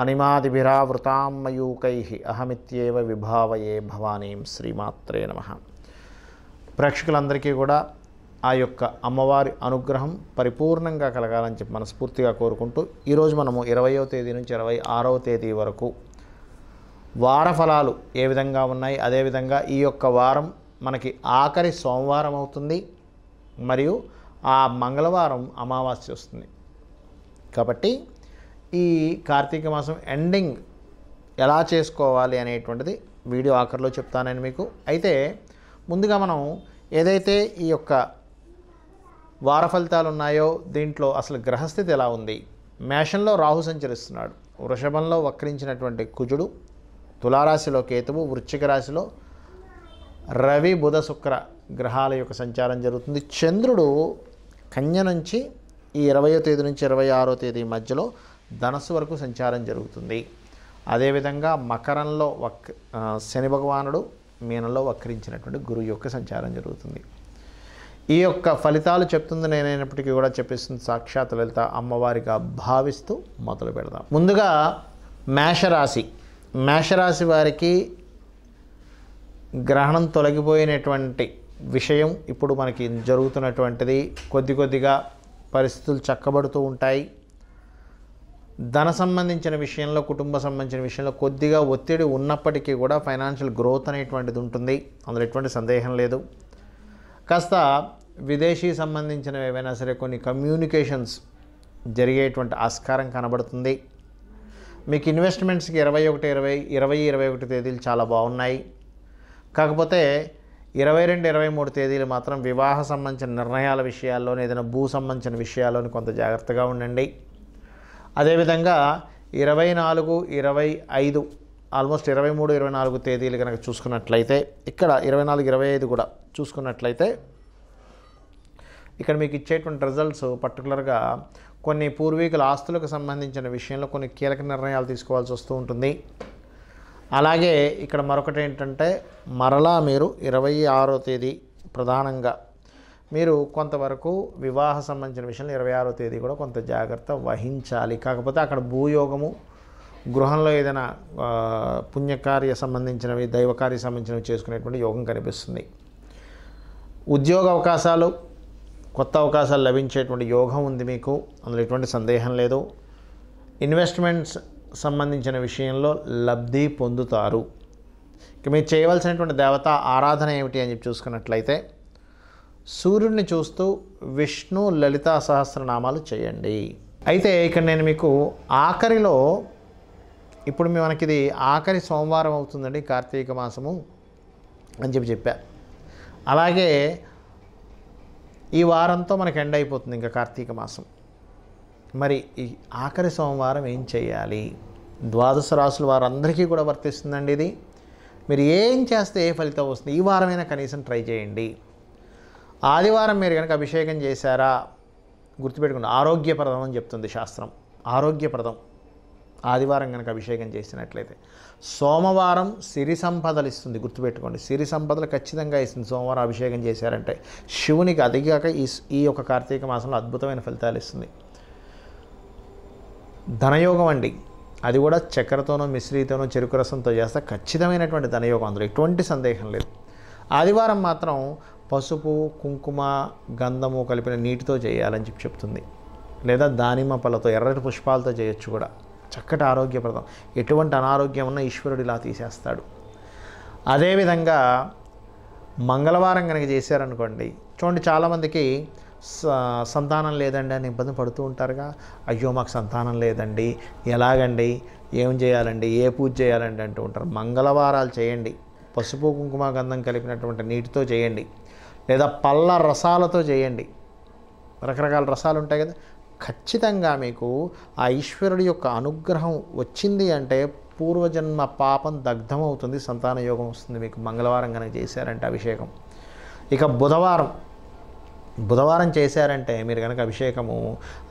అనిమాదిభిరావృతాం మయూకై అహమిత్యేవ విభావయే భవానీం శ్రీమాత్రే నమ ప్రేక్షకులందరికీ కూడా ఆ యొక్క అమ్మవారి అనుగ్రహం పరిపూర్ణంగా కలగాలని చెప్పి మనస్ఫూర్తిగా కోరుకుంటూ ఈరోజు మనము ఇరవయో తేదీ నుంచి ఇరవై ఆరవ తేదీ వరకు వారఫలాలు ఏ విధంగా ఉన్నాయి అదేవిధంగా ఈ యొక్క వారం మనకి ఆఖరి సోమవారం అవుతుంది మరియు ఆ మంగళవారం అమావాస్య వస్తుంది కాబట్టి ఈ కార్తీక మాసం ఎండింగ్ ఎలా చేసుకోవాలి అనేటువంటిది వీడియో ఆఖరిలో చెప్తానని మీకు అయితే ముందుగా మనం ఏదైతే ఈ యొక్క వార ఫలితాలు ఉన్నాయో దీంట్లో అసలు గ్రహస్థితి ఎలా ఉంది మేషంలో రాహు సంచరిస్తున్నాడు వృషభంలో వక్రించినటువంటి కుజుడు తులారాశిలో కేతువు వృశ్చిక రాశిలో రవి బుధ శుక్ర గ్రహాల యొక్క సంచారం జరుగుతుంది చంద్రుడు కన్య నుంచి ఈ ఇరవయో తేదీ నుంచి ఇరవై ఆరో తేదీ మధ్యలో ధనస్సు వరకు సంచారం జరుగుతుంది అదేవిధంగా మకరంలో వక్ శని భగవానుడు మీనంలో వక్రించినటువంటి గురువు యొక్క సంచారం జరుగుతుంది ఈ యొక్క ఫలితాలు చెప్తుంది నేనైనప్పటికీ కూడా చెప్పేస్తుంది సాక్షాత్ లలిత అమ్మవారిగా భావిస్తూ మొదలు పెడదాం ముందుగా మేషరాశి మేషరాశి వారికి గ్రహణం తొలగిపోయినటువంటి విషయం ఇప్పుడు మనకి జరుగుతున్నటువంటిది కొద్ది కొద్దిగా పరిస్థితులు చక్కబడుతూ ఉంటాయి ధన సంబంధించిన విషయంలో కుటుంబ సంబంధించిన విషయంలో కొద్దిగా ఒత్తిడి ఉన్నప్పటికీ కూడా ఫైనాన్షియల్ గ్రోత్ అనేటువంటిది ఉంటుంది అందులో ఎటువంటి సందేహం లేదు కాస్త విదేశీ సంబంధించినవి ఏవైనా సరే కొన్ని కమ్యూనికేషన్స్ జరిగేటువంటి ఆస్కారం కనబడుతుంది మీకు ఇన్వెస్ట్మెంట్స్కి ఇరవై ఒకటి ఇరవై ఇరవై ఇరవై ఒకటి తేదీలు చాలా బాగున్నాయి కాకపోతే ఇరవై రెండు ఇరవై మూడు తేదీలు మాత్రం వివాహ సంబంధించిన నిర్ణయాల విషయాల్లోనే ఏదైనా భూ సంబంధించిన విషయాల్లోని కొంత జాగ్రత్తగా ఉండండి అదేవిధంగా ఇరవై నాలుగు ఇరవై ఐదు ఆల్మోస్ట్ ఇరవై మూడు ఇరవై నాలుగు తేదీలు కనుక చూసుకున్నట్లయితే ఇక్కడ ఇరవై నాలుగు ఇరవై ఐదు కూడా చూసుకున్నట్లయితే ఇక్కడ మీకు ఇచ్చేటువంటి రిజల్ట్స్ పర్టికులర్గా కొన్ని పూర్వీకుల ఆస్తులకు సంబంధించిన విషయంలో కొన్ని కీలక నిర్ణయాలు తీసుకోవాల్సి వస్తూ ఉంటుంది అలాగే ఇక్కడ మరొకటి ఏంటంటే మరలా మీరు ఇరవై ఆరో తేదీ ప్రధానంగా మీరు కొంతవరకు వివాహ సంబంధించిన విషయంలో ఇరవై ఆరో తేదీ కూడా కొంత జాగ్రత్త వహించాలి కాకపోతే అక్కడ భూయోగము గృహంలో ఏదైనా పుణ్యకార్య సంబంధించినవి దైవకార్య సంబంధించినవి చేసుకునేటువంటి యోగం కనిపిస్తుంది ఉద్యోగ అవకాశాలు కొత్త అవకాశాలు లభించేటువంటి యోగం ఉంది మీకు అందులో ఎటువంటి సందేహం లేదు ఇన్వెస్ట్మెంట్స్ సంబంధించిన విషయంలో లబ్ధి పొందుతారు ఇక మీరు చేయవలసినటువంటి దేవత ఆరాధన ఏమిటి అని చెప్పి చూసుకున్నట్లయితే సూర్యుడిని చూస్తూ విష్ణు లలితా సహస్రనామాలు చేయండి అయితే ఇక్కడ నేను మీకు ఆఖరిలో ఇప్పుడు మనకి ఇది ఆఖరి సోమవారం అవుతుందండి కార్తీక మాసము అని చెప్పి చెప్పా అలాగే ఈ వారంతో మనకి ఎండ్ అయిపోతుంది ఇంకా కార్తీక మాసం మరి ఈ ఆఖరి సోమవారం ఏం చేయాలి ద్వాదశ రాసులు వారందరికీ కూడా వర్తిస్తుందండి ఇది మీరు ఏం చేస్తే ఏ ఫలితం వస్తుంది ఈ వారమైనా కనీసం ట్రై చేయండి ఆదివారం మీరు కనుక అభిషేకం చేశారా గుర్తుపెట్టుకుని ఆరోగ్యప్రదం అని చెప్తుంది శాస్త్రం ఆరోగ్యప్రదం ఆదివారం కనుక అభిషేకం చేసినట్లయితే సోమవారం సిరి సంపదలు ఇస్తుంది గుర్తుపెట్టుకోండి సిరి సంపదలు ఖచ్చితంగా ఇస్తుంది సోమవారం అభిషేకం చేశారంటే శివునికి అదిగాక ఈ ఈ యొక్క కార్తీక మాసంలో అద్భుతమైన ఫలితాలు ఇస్తుంది ధనయోగం అండి అది కూడా చక్కెరతోనో మిశ్రీతోనో చెరుకు రసంతో చేస్తే ఖచ్చితమైనటువంటి ధనయోగం అందులో ఎటువంటి సందేహం లేదు ఆదివారం మాత్రం పసుపు కుంకుమ గంధము కలిపిన నీటితో చేయాలని చెప్పి చెప్తుంది లేదా దానిమ్మ పళ్ళతో ఎర్రటి పుష్పాలతో చేయొచ్చు కూడా చక్కటి ఆరోగ్యప్రదం ఎటువంటి అనారోగ్యం ఉన్నా ఈశ్వరుడు ఇలా తీసేస్తాడు అదేవిధంగా మంగళవారం కనుక చేశారనుకోండి చూడండి చాలామందికి సంతానం లేదండి అని ఇబ్బంది పడుతూ ఉంటారుగా అయ్యో మాకు సంతానం లేదండి ఎలాగండి ఏం చేయాలండి ఏ పూజ చేయాలండి అంటూ ఉంటారు మంగళవారాలు చేయండి పసుపు కుంకుమ గంధం కలిపినటువంటి నీటితో చేయండి లేదా పళ్ళ రసాలతో చేయండి రకరకాల రసాలు ఉంటాయి కదా ఖచ్చితంగా మీకు ఆ ఈశ్వరుడి యొక్క అనుగ్రహం వచ్చింది అంటే పూర్వజన్మ పాపం దగ్ధం అవుతుంది సంతాన యోగం వస్తుంది మీకు మంగళవారం కనుక చేశారంటే అభిషేకం ఇక బుధవారం బుధవారం చేశారంటే మీరు కనుక అభిషేకము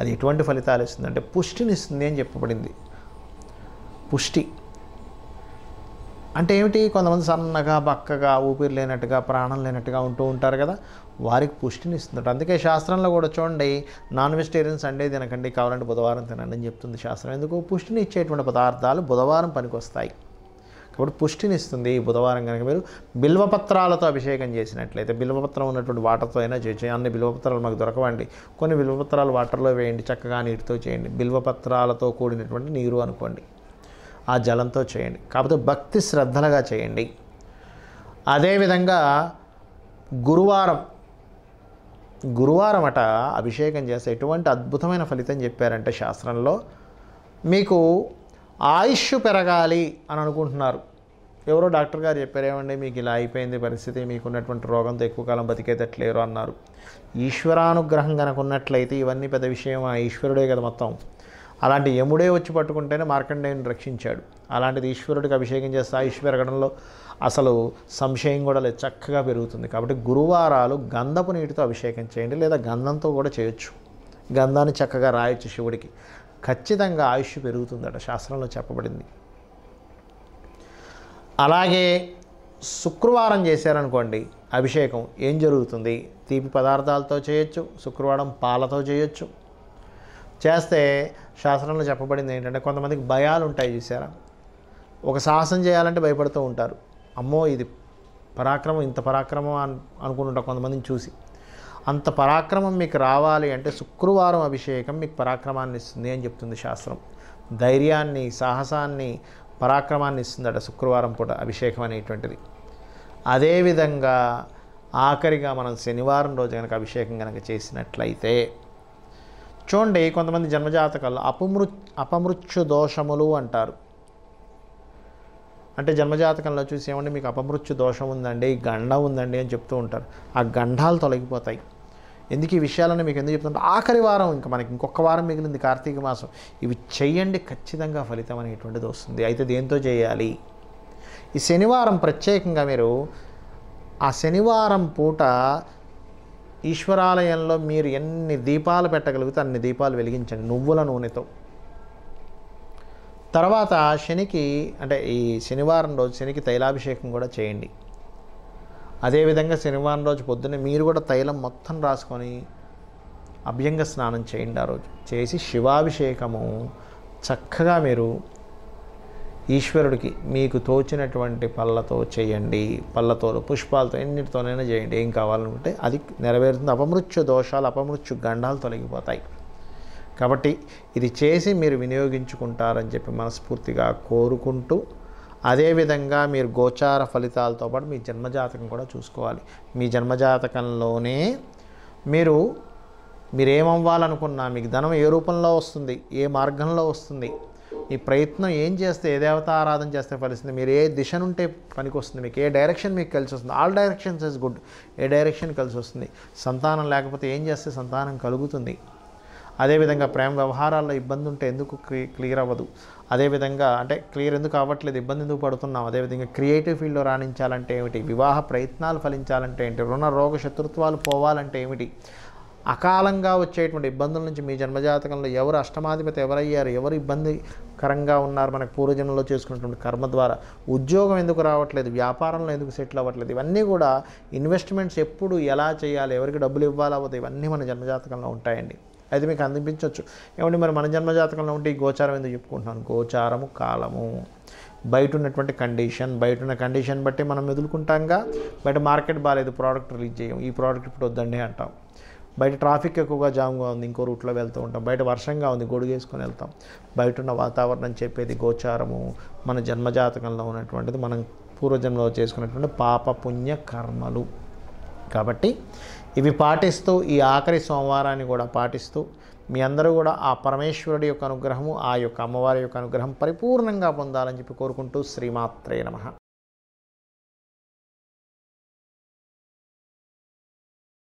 అది ఎటువంటి ఫలితాలు ఇస్తుంది అంటే పుష్టినిస్తుంది అని చెప్పబడింది పుష్టి అంటే ఏమిటి కొంతమంది సన్నగా బక్కగా ఊపిరి లేనట్టుగా ప్రాణం లేనట్టుగా ఉంటూ ఉంటారు కదా వారికి పుష్టిని ఇస్తుందట అందుకే శాస్త్రంలో కూడా చూడండి నాన్ వెజిటేరియన్ సండే తినకండి కావాలంటే బుధవారం తినండి అని చెప్తుంది శాస్త్రం ఎందుకు పుష్టిని ఇచ్చేటువంటి పదార్థాలు బుధవారం పనికొస్తాయి కాబట్టి పుష్టిని ఇస్తుంది బుధవారం కనుక మీరు బిల్వపత్రాలతో అభిషేకం చేసినట్లయితే బిల్వపత్రం ఉన్నటువంటి వాటర్తో అయినా చేయొచ్చు అన్ని బిల్వపత్రాలు మాకు దొరకవండి కొన్ని బిల్వపత్రాలు వాటర్లో వేయండి చక్కగా నీటితో చేయండి బిల్వపత్రాలతో కూడినటువంటి నీరు అనుకోండి ఆ జలంతో చేయండి కాకపోతే భక్తి శ్రద్ధలుగా చేయండి అదేవిధంగా గురువారం గురువారం అట అభిషేకం చేస్తే ఎటువంటి అద్భుతమైన ఫలితం చెప్పారంటే శాస్త్రంలో మీకు ఆయుష్ పెరగాలి అని అనుకుంటున్నారు ఎవరో డాక్టర్ గారు చెప్పారేమండి మీకు ఇలా అయిపోయింది పరిస్థితి మీకున్నటువంటి రోగంతో ఎక్కువ కాలం బతికేటట్లేరు అన్నారు ఈశ్వరానుగ్రహం కనుక ఉన్నట్లయితే ఇవన్నీ పెద్ద విషయం ఆ ఈశ్వరుడే కదా మొత్తం అలాంటి యముడే వచ్చి పట్టుకుంటేనే మార్కండేయుని రక్షించాడు అలాంటిది ఈశ్వరుడికి అభిషేకం చేస్తే ఆయుష్ పెరగడంలో అసలు సంశయం కూడా లేదు చక్కగా పెరుగుతుంది కాబట్టి గురువారాలు గంధపు నీటితో అభిషేకం చేయండి లేదా గంధంతో కూడా చేయొచ్చు గంధాన్ని చక్కగా రాయొచ్చు శివుడికి ఖచ్చితంగా ఆయుష్ పెరుగుతుందట శాస్త్రంలో చెప్పబడింది అలాగే శుక్రవారం చేశారనుకోండి అభిషేకం ఏం జరుగుతుంది తీపి పదార్థాలతో చేయొచ్చు శుక్రవారం పాలతో చేయొచ్చు చేస్తే శాస్త్రంలో చెప్పబడింది ఏంటంటే కొంతమందికి భయాలు ఉంటాయి చూసారా ఒక సాహసం చేయాలంటే భయపడుతూ ఉంటారు అమ్మో ఇది పరాక్రమం ఇంత పరాక్రమం అను అనుకుంటుంటారు కొంతమందిని చూసి అంత పరాక్రమం మీకు రావాలి అంటే శుక్రవారం అభిషేకం మీకు పరాక్రమాన్ని ఇస్తుంది అని చెప్తుంది శాస్త్రం ధైర్యాన్ని సాహసాన్ని పరాక్రమాన్ని ఇస్తుందట శుక్రవారం పూట అభిషేకం అనేటువంటిది అదేవిధంగా ఆఖరిగా మనం శనివారం రోజు కనుక అభిషేకం కనుక చేసినట్లయితే చూడండి కొంతమంది జన్మజాతకాలు అపమృ అపమృత్యు దోషములు అంటారు అంటే జన్మజాతకంలో చూసి ఏమండి మీకు అపమృత్యు దోషం ఉందండి గండం ఉందండి అని చెప్తూ ఉంటారు ఆ గండాలు తొలగిపోతాయి ఎందుకు ఈ విషయాలను మీకు ఎందుకు చెప్తుంటే ఆఖరి వారం ఇంకా మనకి ఇంకొక వారం మిగిలింది కార్తీక మాసం ఇవి చేయండి ఖచ్చితంగా ఫలితం అనేటువంటిది వస్తుంది అయితే దేంతో చేయాలి ఈ శనివారం ప్రత్యేకంగా మీరు ఆ శనివారం పూట ఈశ్వరాలయంలో మీరు ఎన్ని దీపాలు పెట్టగలిగితే అన్ని దీపాలు వెలిగించండి నువ్వుల నూనెతో తర్వాత శనికి అంటే ఈ శనివారం రోజు శనికి తైలాభిషేకం కూడా చేయండి అదేవిధంగా శనివారం రోజు పొద్దున్నే మీరు కూడా తైలం మొత్తం రాసుకొని అభ్యంగ స్నానం చేయండి ఆ రోజు చేసి శివాభిషేకము చక్కగా మీరు ఈశ్వరుడికి మీకు తోచినటువంటి పళ్ళతో చేయండి పళ్ళతో పుష్పాలతో ఎన్నిటితోనైనా చేయండి ఏం కావాలనుకుంటే అది నెరవేరుతుంది అపమృత్యు దోషాలు అపమృత్యు గండాలు తొలగిపోతాయి కాబట్టి ఇది చేసి మీరు వినియోగించుకుంటారని చెప్పి మనస్ఫూర్తిగా కోరుకుంటూ అదేవిధంగా మీరు గోచార ఫలితాలతో పాటు మీ జన్మజాతకం కూడా చూసుకోవాలి మీ జన్మజాతకంలోనే మీరు మీరేమవ్వాలనుకున్నా మీకు ధనం ఏ రూపంలో వస్తుంది ఏ మార్గంలో వస్తుంది ఈ ప్రయత్నం ఏం చేస్తే ఏ దేవత ఆరాధన చేస్తే ఫలిస్తుంది మీరు ఏ దిశనుంటే పనికి వస్తుంది మీకు ఏ డైరెక్షన్ మీకు కలిసి వస్తుంది all directions is good a direction కలిసి వస్తుంది సంతానం లేకపోతే ఏం చేస్తే సంతానం కలుగుతుంది అదేవిధంగా ప్రేమ వ్యవహారాల్లో ఇబ్బంది ఉంటే ఎందుకు క్లియర్ అవ్వదు అదేవిధంగా అంటే క్లియర్ ఎందుకు అవ్వట్లేదు ఇబ్బంది ఎందుకు పడుతున్నాం అదేవిధంగా క్రియేటివ్ ఫీల్డ్లో రాణించాలంటే ఏమిటి వివాహ ప్రయత్నాలు ఫలించాలంటే ఏంటి రుణ రోగ శత్రుత్వాలు పోవాలంటే ఏమిటి అకాలంగా వచ్చేటువంటి ఇబ్బందుల నుంచి మీ జన్మజాతకంలో ఎవరు అష్టమాధిపతి ఎవరయ్యారు ఎవరు ఇబ్బందికరంగా ఉన్నారు మనకు పూర్వజన్మలో చేసుకున్నటువంటి కర్మ ద్వారా ఉద్యోగం ఎందుకు రావట్లేదు వ్యాపారంలో ఎందుకు సెటిల్ అవ్వట్లేదు ఇవన్నీ కూడా ఇన్వెస్ట్మెంట్స్ ఎప్పుడు ఎలా చేయాలి ఎవరికి డబ్బులు ఇవ్వాలా పోతే ఇవన్నీ మన జన్మజాతకంలో ఉంటాయండి అయితే మీకు అందిపించవచ్చు ఏమంటే మరి మన జన్మజాతకంలో ఉంటే ఈ గోచారం ఎందుకు చెప్పుకుంటున్నాను గోచారము కాలము బయట ఉన్నటువంటి కండిషన్ బయట ఉన్న కండిషన్ బట్టి మనం ఎదుర్కొంటాంగా బయట మార్కెట్ బాగాలేదు ప్రోడక్ట్ రిలీజ్ చేయం ఈ ప్రోడక్ట్ ఇప్పుడు వద్దండి అంటాం బయట ట్రాఫిక్ ఎక్కువగా జామ్గా ఉంది ఇంకో రూట్లో వెళ్తూ ఉంటాం బయట వర్షంగా ఉంది గొడుగేసుకొని వెళ్తాం బయట ఉన్న వాతావరణం చెప్పేది గోచారము మన జన్మజాతకంలో ఉన్నటువంటిది మనం పూర్వజన్మలో చేసుకున్నటువంటి పాప పుణ్య కర్మలు కాబట్టి ఇవి పాటిస్తూ ఈ ఆఖరి సోమవారాన్ని కూడా పాటిస్తూ మీ అందరూ కూడా ఆ పరమేశ్వరుడి యొక్క అనుగ్రహము ఆ యొక్క అమ్మవారి యొక్క అనుగ్రహం పరిపూర్ణంగా పొందాలని చెప్పి కోరుకుంటూ శ్రీమాత్రే నమ